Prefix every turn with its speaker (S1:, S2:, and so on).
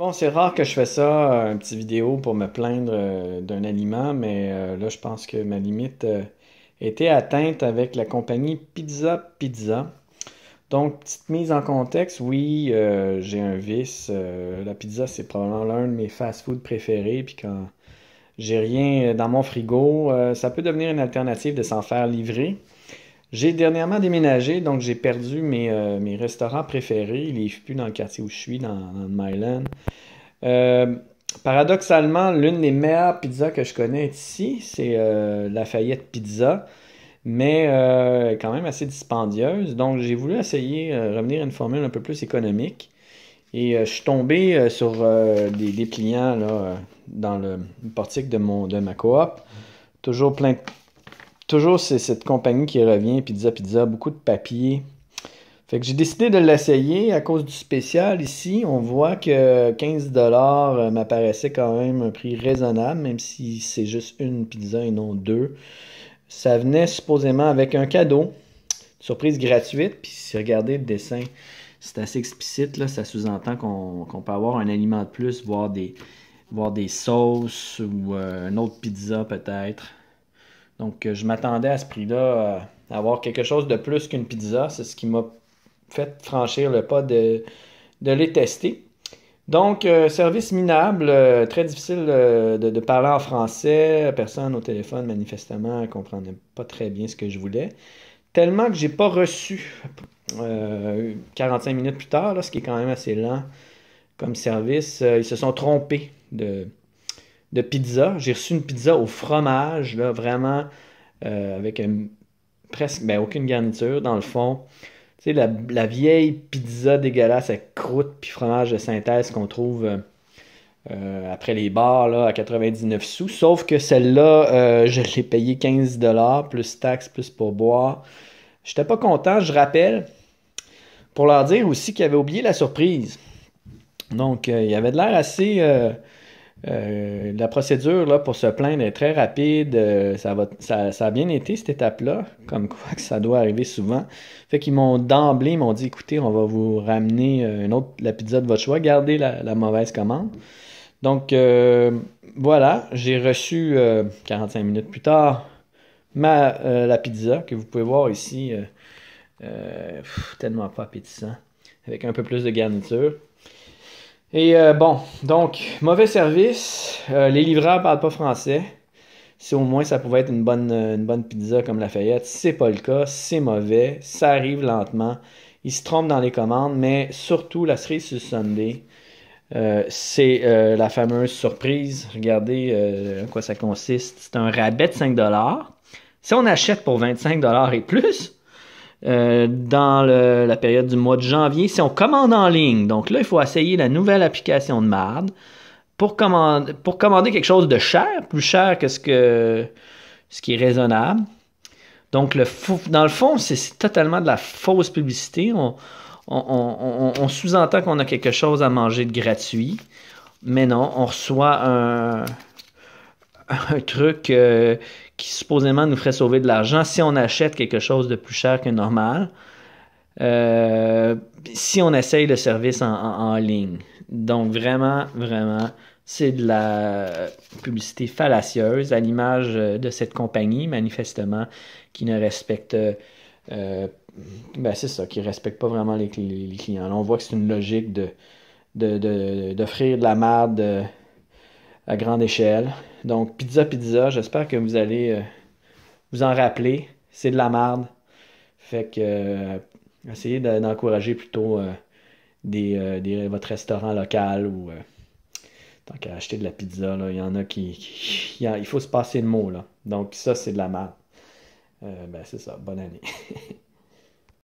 S1: Bon, c'est rare que je fais ça, euh, un petit vidéo pour me plaindre euh, d'un aliment, mais euh, là, je pense que ma limite était atteinte avec la compagnie Pizza Pizza. Donc, petite mise en contexte, oui, j'ai un vice. la pizza, c'est probablement l'un de mes fast-foods préférés. Puis quand j'ai rien dans mon frigo, ça peut devenir une alternative de s'en faire livrer. J'ai dernièrement déménagé, donc j'ai perdu mes, euh, restaurants préférés. Il n'est plus dans le quartier où je suis, dans, dans Myland. Euh, paradoxalement, l'une des meilleures pizzas que je connais ici. C'est euh, la Lafayette Pizza, mais quand même assez dispendieuse. Donc j'ai voulu essayer de revenir à une formule un peu plus économique. Et je suis tombé sur des, clients dans le portique de, mon, de ma coop. Toujours plein de toujours c'est cette compagnie qui revient, Pizza Pizza, beaucoup de papier. Fait que j'ai décidé de l'essayer à cause du spécial ici. On voit que 15$ euh, m'apparaissait quand même un prix raisonnable, même si c'est juste une pizza et non deux. Ça venait supposément avec un cadeau, surprise gratuite. Puis si regardez le dessin, c'est assez explicite. Là, ça sous-entend qu'on peut avoir un aliment de plus, voire des, des sauces ou un euh, une autre pizza peut-être. Donc, euh, je m'attendais à ce prix-là à euh, avoir quelque chose de plus qu'une pizza. C'est ce qui m'a fait franchir le pas de, de les tester. Donc, euh, service minable, très difficile de, parler en français. Personne au téléphone, manifestement, ne comprenait pas très bien ce que je voulais. Tellement que j'ai pas reçu 45 minutes plus tard, là, ce qui est quand même assez lent comme service. ils se sont trompés de, de pizza. J'ai reçu une pizza au fromage, là, vraiment, euh, avec presque ben, aucune garniture, dans le fond. Tu sais, la, vieille pizza dégueulasse à croûte puis fromage de synthèse qu'on trouve euh, euh, après les bars là, à 99 sous. Sauf que celle-là, je l'ai payée 15$, plus taxes, plus pour boire. J'étais pas content, je rappelle, pour leur dire aussi qu'ils avaient oublié la surprise. Donc, il y avait de l'air assez euh, la procédure là, pour se plaindre est très rapide. Euh, ça, a bien été cette étape-là, comme quoi que ça doit arriver souvent. Fait qu'ils m'ont d'emblée, m'ont dit écoutez, on va vous ramener euh, une autre, la pizza de votre choix, gardez la, mauvaise commande. Donc voilà, j'ai reçu 45 minutes plus tard ma, la pizza que vous pouvez voir ici. tellement pas appétissant. Avec un peu plus de garniture. Et euh, bon, donc, mauvais service. Euh, les livreurs parlent pas français. Si au moins ça pouvait être une bonne, euh, une bonne pizza comme Lafayette, c'est pas le cas, c'est mauvais, ça arrive lentement. Ils se trompent dans les commandes, mais surtout la cerise sur Sunday, c'est la fameuse surprise. Regardez à quoi ça consiste. C'est un rabais de 5$. Si on achète pour 25$ et plus, euh, dans la période du mois de janvier si on commande en ligne. Donc là, il faut essayer la nouvelle application de Marde pour commander, quelque chose de cher, plus cher que ce, qui est raisonnable. Donc, dans le fond, c'est totalement de la fausse publicité. on sous-entend qu'on a quelque chose à manger de gratuit, mais non, on reçoit un, un truc euh, qui supposément nous ferait sauver de l'argent si on achète quelque chose de plus cher que normal, euh, si on essaye le service en, ligne. Donc vraiment, vraiment, c'est de la publicité fallacieuse à l'image euh, de cette compagnie, manifestement, qui ne respecte... Ben, c'est ça, qui respecte pas vraiment les, clients. Là, on voit que c'est une logique d'offrir de, de la merde à grande échelle donc, pizza, pizza, j'espère que vous allez euh, vous en rappeler. C'est de la merde. Fait que, euh, essayez d'encourager plutôt euh, des, votre restaurant local ou tant qu'à acheter de la pizza, il y en a qui. il faut se passer le mot, là. Donc, ça, c'est de la merde. ben, c'est ça. Bonne année.